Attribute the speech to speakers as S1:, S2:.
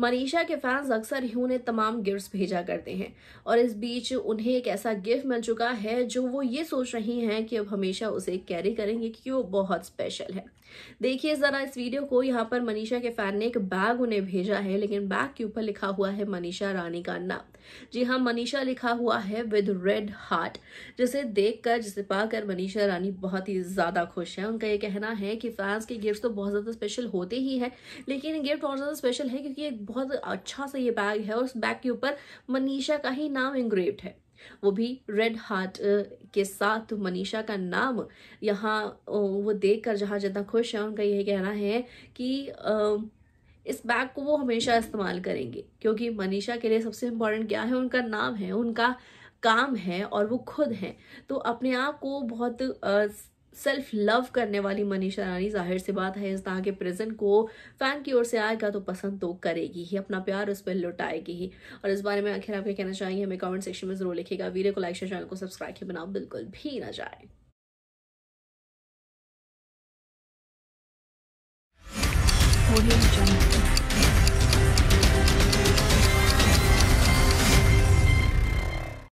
S1: मनीषा के फैंस अक्सर ही उन्हें तमाम गिफ्ट भेजा करते हैं और इस बीच उन्हें एक ऐसा गिफ्ट मिल चुका है जो वो ये सोच रही हैं कि अब हमेशा उसे कैरी करेंगे क्योंकि वो बहुत स्पेशल है देखिए जरा इस वीडियो को यहाँ पर मनीषा के फैन ने एक बैग उन्हें भेजा है लेकिन बैग के ऊपर लिखा हुआ है मनीषा रानी का नाम जी हाँ मनीषा लिखा हुआ है विद रेड हार्ट जिसे देखकर जिसे पाकर मनीषा रानी बहुत ही ज़्यादा खुश है उनका ये कहना है कि फैंस के गिफ्ट तो बहुत ज़्यादा स्पेशल होते ही है लेकिन गिफ्ट और ज़्यादा स्पेशल है क्योंकि एक बहुत अच्छा सा ये बैग है और उस बैग के ऊपर मनीषा का ही नाम इंग्रेव्ड है वो भी रेड हार्ट के साथ मनीषा का नाम यहाँ वो देखकर जहाँ जितना खुश है उनका यही कहना है कि इस बैग को वो हमेशा इस्तेमाल करेंगे क्योंकि मनीषा के लिए सबसे इम्पोर्टेंट क्या है उनका नाम है उनका काम है और वो खुद हैं तो अपने आप को बहुत आ, सेल्फ लव करने वाली मनीषा रानी जाहिर सी बात है इस तरह के प्रेजेंट को फैन की ओर से आएगा तो पसंद तो करेगी ही अपना प्यार उस पर लुटाएगी ही और इस बारे में आखिर आप कहना चाहेंगे हमें कमेंट सेक्शन में जरूर लिखेगा वीडियो को लाइक शेयर चैनल को सब्सक्राइब के बिना बिल्कुल भी ना जाए